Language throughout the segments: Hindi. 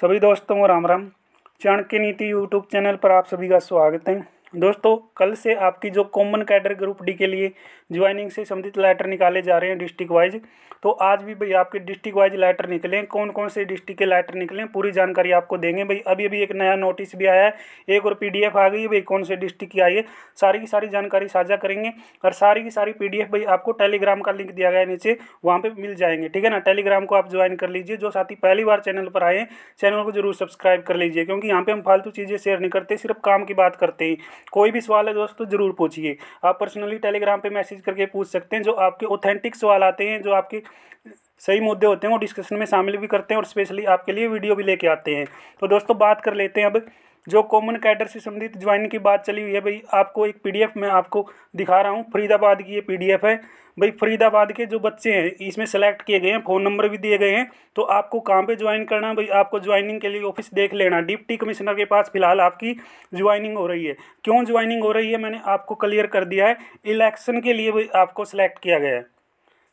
सभी दोस्तों को राम राम चाणक्य नीति यूट्यूब चैनल पर आप सभी का स्वागत है दोस्तों कल से आपकी जो कॉमन कैडर ग्रुप डी के लिए ज्वाइनिंग से संबंधित लेटर निकाले जा रहे हैं डिस्ट्रिक्ट वाइज तो आज भी भाई आपके डिस्ट्रिक्ट वाइज लेटर निकले कौन कौन से डिस्ट्रिक्ट के लेटर निकले पूरी जानकारी आपको देंगे भाई अभी अभी एक नया नोटिस भी आया है एक और पी आ गई है भाई कौन से डिस्ट्रिक्ट की आई है सारी की सारी जानकारी साझा करेंगे और सारी की सारी पी भाई आपको टेलीग्राम का लिंक दिया गया है नीचे वहाँ पर मिल जाएंगे ठीक है ना टेलीग्राम को आप ज्वाइन कर लीजिए जो साथी पहली बार चैनल पर आए हैं चैनल को जरूर सब्सक्राइब कर लीजिए क्योंकि यहाँ पर हम फालतू चीज़ें शेयर नहीं करते सिर्फ काम की बात करते हैं कोई भी सवाल है दोस्तों तो ज़रूर पूछिए आप पर्सनली टेलीग्राम पर मैसेज करके पूछ सकते हैं जो आपके ऑथेंटिक सवाल आते हैं जो आपके सही मुद्दे होते हैं वो डिस्कशन में शामिल भी करते हैं और स्पेशली आपके लिए वीडियो भी लेके आते हैं तो दोस्तों बात कर लेते हैं अब जो कॉमन कैडर से संबंधित ज्वाइन की बात चली हुई है भाई आपको एक पीडीएफ मैं आपको दिखा रहा हूँ फरीदाबाद की ये पीडीएफ है भाई फरीदाबाद के जो बच्चे हैं इसमें सेलेक्ट किए गए हैं फ़ोन नंबर भी दिए गए हैं तो आपको कहाँ पे ज्वाइन करना है भाई आपको ज्वाइनिंग के लिए ऑफिस देख लेना डिप्टी कमिश्नर के पास फिलहाल आपकी ज्वाइनिंग हो रही है क्यों ज्वाइनिंग हो रही है मैंने आपको क्लियर कर दिया है इलेक्शन के लिए भाई आपको सेलेक्ट किया गया है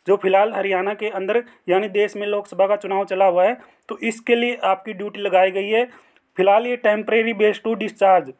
जो फिलहाल हरियाणा के अंदर यानी देश में लोकसभा का चुनाव चला हुआ है तो इसके लिए आपकी ड्यूटी लगाई गई है फिलहाल ये temporary basis to discharge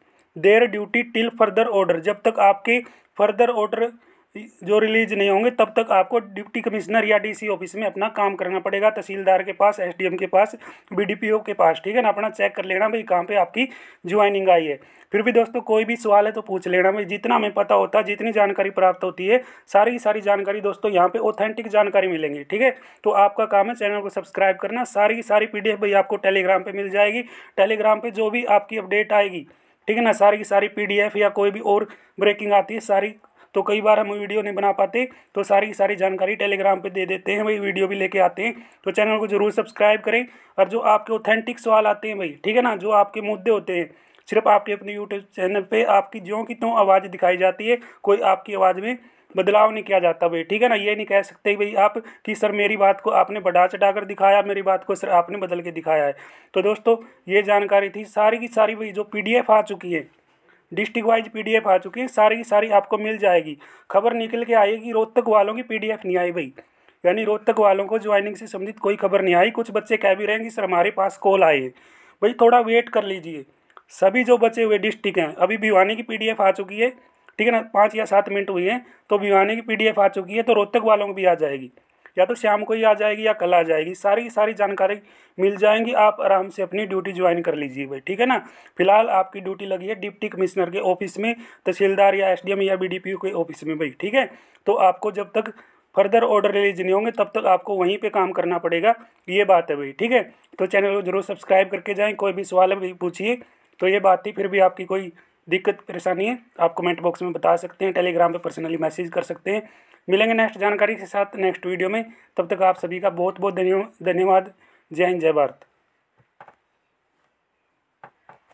their duty till further order जब तक आपके फर्दर ऑर्डर जो रिलीज नहीं होंगे तब तक आपको डिप्टी कमिश्नर या डीसी ऑफिस में अपना काम करना पड़ेगा तहसीलदार के पास एसडीएम के पास बीडीपीओ के पास ठीक है ना अपना चेक कर लेना भाई कहाँ पे आपकी ज्वाइनिंग आई है फिर भी दोस्तों कोई भी सवाल है तो पूछ लेना भाई जितना हमें पता होता है जितनी जानकारी प्राप्त होती है सारी की सारी जानकारी दोस्तों यहाँ पर ऑथेंटिक जानकारी मिलेंगी ठीक है तो आपका काम है चैनल को सब्सक्राइब करना सारी की सारी पी भाई आपको टेलीग्राम पर मिल जाएगी टेलीग्राम पर जो भी आपकी अपडेट आएगी ठीक है ना सारी की सारी पी या कोई भी और ब्रेकिंग आती है सारी तो कई बार हम वीडियो नहीं बना पाते तो सारी की सारी जानकारी टेलीग्राम पर दे देते हैं भाई वीडियो भी लेके आते हैं तो चैनल को जरूर सब्सक्राइब करें और जो आपके ऑथेंटिक सवाल आते हैं भाई ठीक है ना जो आपके मुद्दे होते हैं सिर्फ आपके अपने यूट्यूब चैनल पर आपकी ज्यों की त्यों आवाज़ दिखाई जाती है कोई आपकी आवाज़ में बदलाव नहीं किया जाता भाई ठीक है ना ये नहीं कह सकते भाई आप कि सर मेरी बात को आपने बढ़ा चढ़ा कर दिखाया मेरी बात को सर आपने बदल के दिखाया है तो दोस्तों ये जानकारी थी सारी की सारी भाई जो पीडीएफ आ चुकी है डिस्ट्रिक्ट वाइज पीडीएफ आ चुकी है सारी की सारी आपको मिल जाएगी खबर निकल के आई कि रोहतक वालों की पीडीएफ नहीं आई भाई यानी रोहतक वालों को ज्वाइनिंग से संबंधित कोई खबर नहीं आई कुछ बच्चे कह भी रहे हैं कि सर हमारे पास कॉल आए हैं भाई थोड़ा वेट कर लीजिए सभी जो बचे हुए डिस्ट्रिक्ट हैं अभी भिवानी की पी आ चुकी है ठीक है ना पाँच या सात मिनट हुई हैं तो भिवानी की पी आ चुकी है तो रोहतक वालों को भी आ जाएगी या तो शाम को ही आ जाएगी या कल आ जाएगी सारी की सारी जानकारी मिल जाएंगी आप आराम से अपनी ड्यूटी ज्वाइन कर लीजिए भाई ठीक है ना फिलहाल आपकी ड्यूटी लगी है डिप्टी कमिश्नर के ऑफिस में तहसीलदार या एस या बी के ऑफिस में भाई ठीक है तो आपको जब तक फर्दर ऑर्डर रिलीज नहीं होंगे तब तक आपको वहीं पे काम करना पड़ेगा ये बात है भाई ठीक है तो चैनल को जरूर सब्सक्राइब करके जाएं कोई भी सवाल है पूछिए तो ये बात थी फिर भी आपकी कोई दिक्कत परेशानी है आप कमेंट बॉक्स में बता सकते हैं टेलीग्राम पे पर्सनली मैसेज कर सकते हैं मिलेंगे नेक्स्ट जानकारी के साथ नेक्स्ट वीडियो में तब तक आप सभी का बहुत बहुत धन्यवाद जय हिंद जय भारत